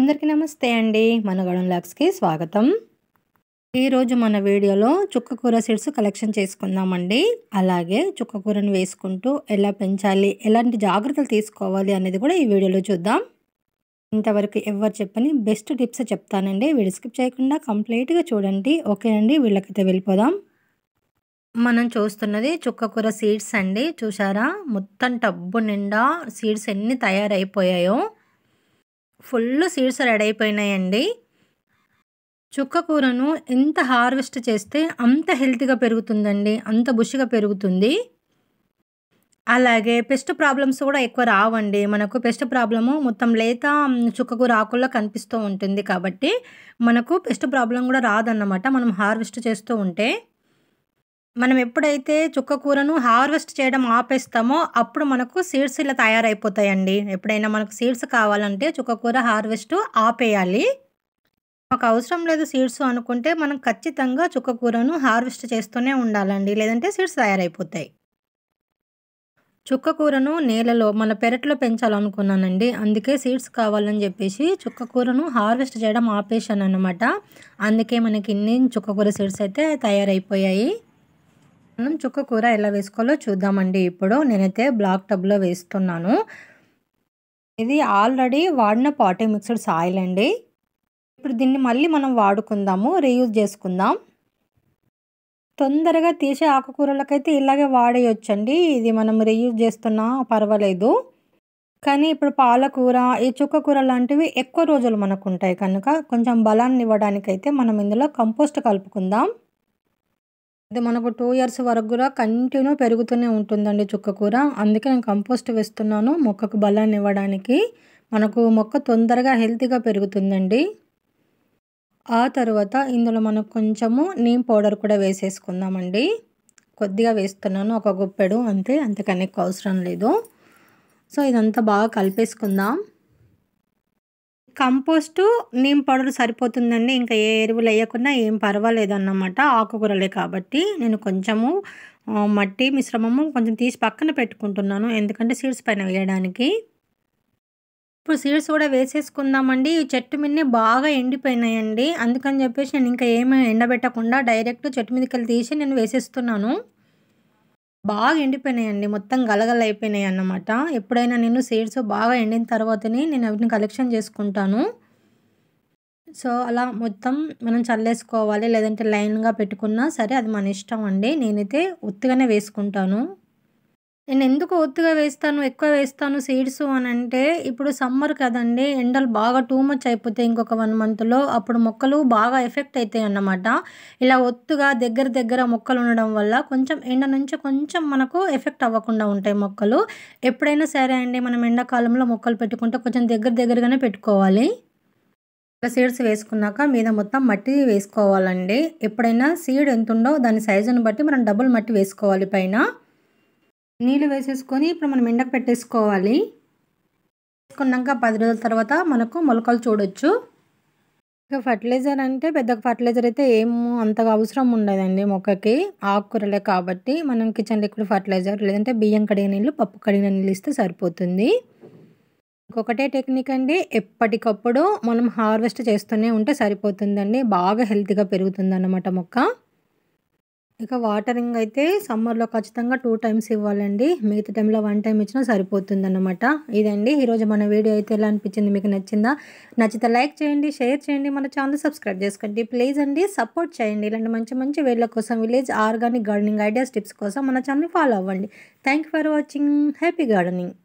అందరికీ నమస్తే అండి మనగడం లాక్స్కి స్వాగతం ఈరోజు మన వీడియోలో చుక్కకూర సీడ్స్ కలెక్షన్ చేసుకుందామండి అలాగే చుక్కకూరను వేసుకుంటూ ఎలా పెంచాలి ఎలాంటి జాగ్రత్తలు తీసుకోవాలి అనేది కూడా ఈ వీడియోలో చూద్దాం ఇంతవరకు ఎవరు చెప్పని బెస్ట్ టిప్స్ చెప్తానండి వీడియో స్కిప్ చేయకుండా కంప్లీట్గా చూడండి ఓకే అండి వీళ్ళకైతే వెళ్ళిపోదాం మనం చూస్తున్నది చుక్కకూర సీడ్స్ అండి చూసారా మొత్తం టబ్బు నిండా సీడ్స్ ఎన్ని తయారైపోయాయో ఫుల్ సీడ్స్ రెడీ అయిపోయినాయండి చుక్క కూరను ఎంత హార్వెస్ట్ చేస్తే అంత హెల్తీగా పెరుగుతుందండి అంత బుషిగా పెరుగుతుంది అలాగే పెస్ట్ ప్రాబ్లమ్స్ కూడా ఎక్కువ రావండి మనకు పెస్ట్ ప్రాబ్లము మొత్తం లేత చుక్కకూర ఆకుల్లో కనిపిస్తూ ఉంటుంది కాబట్టి మనకు పెస్ట్ ప్రాబ్లం కూడా రాదన్నమాట మనం హార్వెస్ట్ చేస్తూ ఉంటే మనం ఎప్పుడైతే చుక్క కూరను హార్వెస్ట్ చేయడం ఆపేస్తామో అప్పుడు మనకు సీడ్స్ ఇలా తయారైపోతాయండి ఎప్పుడైనా మనకు సీడ్స్ కావాలంటే చుక్క కూర హార్వెస్ట్ ఆపేయాలి మాకు అవసరం లేదు సీడ్స్ అనుకుంటే మనం ఖచ్చితంగా చుక్క కూరను హార్వెస్ట్ చేస్తూనే ఉండాలండి లేదంటే సీడ్స్ తయారైపోతాయి చుక్క కూరను నేలలో మన పెరట్లో పెంచాలనుకున్నానండి అందుకే సీడ్స్ కావాలని చెప్పేసి చుక్క కూరను హార్వెస్ట్ చేయడం ఆపేశాను అనమాట అందుకే మనకి ఇన్ని చుక్క కూర సీడ్స్ అయితే తయారైపోయాయి మనం చుక్క కూర ఎలా వేసుకోవాలో చూద్దామండి ఇప్పుడు నేనైతే బ్లాక్ టబ్లో వేస్తున్నాను ఇది ఆల్రెడీ వాడిన పాటే మిక్స్డ్ సాయిల్ అండి ఇప్పుడు దీన్ని మళ్ళీ మనం వాడుకుందాము రీయూజ్ చేసుకుందాం తొందరగా తీసే ఆకుకూరలకైతే ఇలాగే వాడేయచ్చండి ఇది మనం రీయూజ్ చేస్తున్నా పర్వాలేదు కానీ ఇప్పుడు పాలకూర ఈ చుక్క కూర లాంటివి ఎక్కువ రోజులు మనకు ఉంటాయి కనుక కొంచెం బలాన్ని ఇవ్వడానికైతే మనం ఇందులో కంపోస్ట్ కలుపుకుందాం ఇది మనకు టూ ఇయర్స్ వరకు కూడా కంటిన్యూ పెరుగుతూనే ఉంటుందండి చుక్క కూర అందుకే నేను కంపోస్ట్ వేస్తున్నాను మొక్కకు బలాన్ని ఇవ్వడానికి మనకు మొక్క తొందరగా హెల్తీగా పెరుగుతుందండి ఆ తర్వాత ఇందులో మనకు కొంచెము నీమ్ పౌడర్ కూడా వేసేసుకుందామండి కొద్దిగా వేస్తున్నాను ఒక గుప్పెడు అంతే అంతకనే అవసరం లేదు సో ఇదంతా బాగా కలిపేసుకుందాం కంపోస్టు నీమ్ పౌడర్ సరిపోతుందండి ఇంకా ఏ ఎరువులు వేయకుండా ఏం పర్వాలేదు అన్నమాట ఆకుకూరలే కాబట్టి నేను కొంచెము మట్టి మిశ్రమము కొంచెం తీసి పక్కన పెట్టుకుంటున్నాను ఎందుకంటే సీడ్స్ పైన వేయడానికి ఇప్పుడు సీడ్స్ కూడా వేసేసుకుందామండి ఈ చెట్టు మిన్నే బాగా ఎండిపోయినాయండి అందుకని చెప్పేసి నేను ఇంకా ఏమీ ఎండబెట్టకుండా డైరెక్ట్ చెట్టు మీదకి తీసి నేను వేసేస్తున్నాను బాగా ఎండిపోయినాయండి మొత్తం గలగల అయిపోయినాయి అన్నమాట ఎప్పుడైనా నేను సీడ్స్ బాగా ఎండిన తర్వాతనే నేను వాటిని కలెక్షన్ చేసుకుంటాను సో అలా మొత్తం మనం చల్లేసుకోవాలి లేదంటే లైన్గా పెట్టుకున్నా సరే అది మన ఇష్టం అండి నేనైతే ఒత్తుగానే వేసుకుంటాను నేను ఎందుకు ఒత్తుగా వేస్తాను ఎక్కువ వేస్తాను సీడ్స్ అని అంటే ఇప్పుడు సమ్మర్ కదండి ఎండలు బాగా టూ మచ్ అయిపోతాయి ఇంకొక వన్ మంత్లో అప్పుడు మొక్కలు బాగా ఎఫెక్ట్ అవుతాయి అన్నమాట ఇలా ఒత్తుగా దగ్గర దగ్గర మొక్కలు ఉండడం వల్ల కొంచెం ఎండ నుంచి కొంచెం మనకు ఎఫెక్ట్ అవ్వకుండా ఉంటాయి మొక్కలు ఎప్పుడైనా సరే అండి మనం ఎండాకాలంలో మొక్కలు పెట్టుకుంటే కొంచెం దగ్గర దగ్గరగానే పెట్టుకోవాలి సీడ్స్ వేసుకున్నాక మీద మొత్తం మట్టి వేసుకోవాలండి ఎప్పుడైనా సీడ్ ఎంత దాని సైజును బట్టి మనం డబుల్ మట్టి వేసుకోవాలి పైన నీళ్ళు వేసేసుకొని ఇప్పుడు మనం ఎండకు పెట్టేసుకోవాలి వేసుకున్నాక పది రోజుల తర్వాత మనకు మొలకలు చూడొచ్చు ఇంకా ఫర్టిలైజర్ అంటే పెద్ద ఫర్టిలైజర్ అయితే ఏమో అంతగా అవసరం ఉండదండి మొక్కకి ఆకుకూరలే కాబట్టి మనం కిచెన్ లిక్విడ్ ఫర్టిలైజర్ లేదంటే బియ్యం కడిగిన నీళ్ళు పప్పు కడిగిన నీళ్ళు ఇస్తే సరిపోతుంది ఇంకొకటే టెక్నిక్ అండి ఎప్పటికప్పుడు మనం హార్వెస్ట్ చేస్తూనే ఉంటే సరిపోతుందండి బాగా హెల్తీగా పెరుగుతుంది అన్నమాట మొక్క ఇక వాటరింగ్ అయితే సమ్మర్లో ఖచ్చితంగా టూ టైమ్స్ ఇవ్వాలండి మిగతా టైంలో వన్ టైం ఇచ్చినా సరిపోతుంది అనమాట ఇదండి ఈరోజు మన వీడియో అయితే ఎలా అనిపించింది మీకు నచ్చిందా నచ్చితే లైక్ చేయండి షేర్ చేయండి మన ఛానల్ సబ్స్క్రైబ్ చేసుకోండి ప్లీజ్ అండి సపోర్ట్ చేయండి ఇలాంటి మంచి మంచి వీడియోల కోసం village organic gardening ideas tips కోసం మన ఛానల్ ఫాలో అవ్వండి thank for watching happy gardening